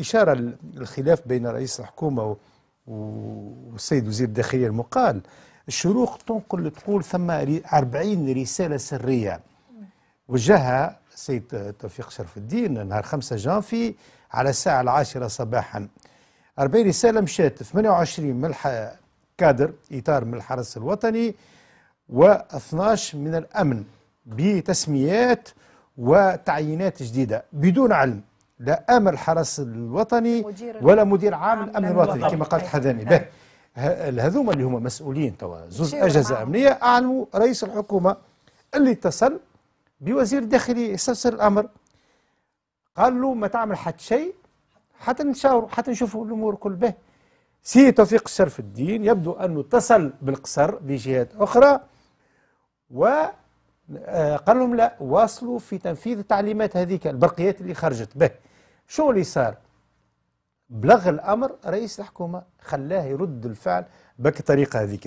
إشارة الخلاف بين رئيس الحكومة والسيد وزير الداخلية المقال الشروق تنقل تقول ثم 40 رسالة سرية وجهها السيد توفيق شرف الدين نهار 5 جانفي على الساعة العاشرة صباحا 40 رسالة مشات 28 من كادر إطار من الحرس الوطني و12 من الأمن بتسميات وتعيينات جديدة بدون علم لا امر الحرس الوطني ولا مدير عام الامن الوطني كما قالت نعم. حذاني به هذوما اللي هما مسؤولين توا زوز اجهزه امنيه اعلنوا رئيس الحكومه اللي اتصل بوزير داخلي استفسر الامر قال له ما تعمل حتى شيء حتى نشاوروا حتى نشوفوا الامور كل به سي توفيق الشرف الدين يبدو انه اتصل بالقصر بجهات اخرى و آه، قال لهم لا واصلوا في تنفيذ التعليمات هذيك البرقيات اللي خرجت به شو اللي صار بلغ الأمر رئيس الحكومة خلاه يرد الفعل بك الطريقة هذيك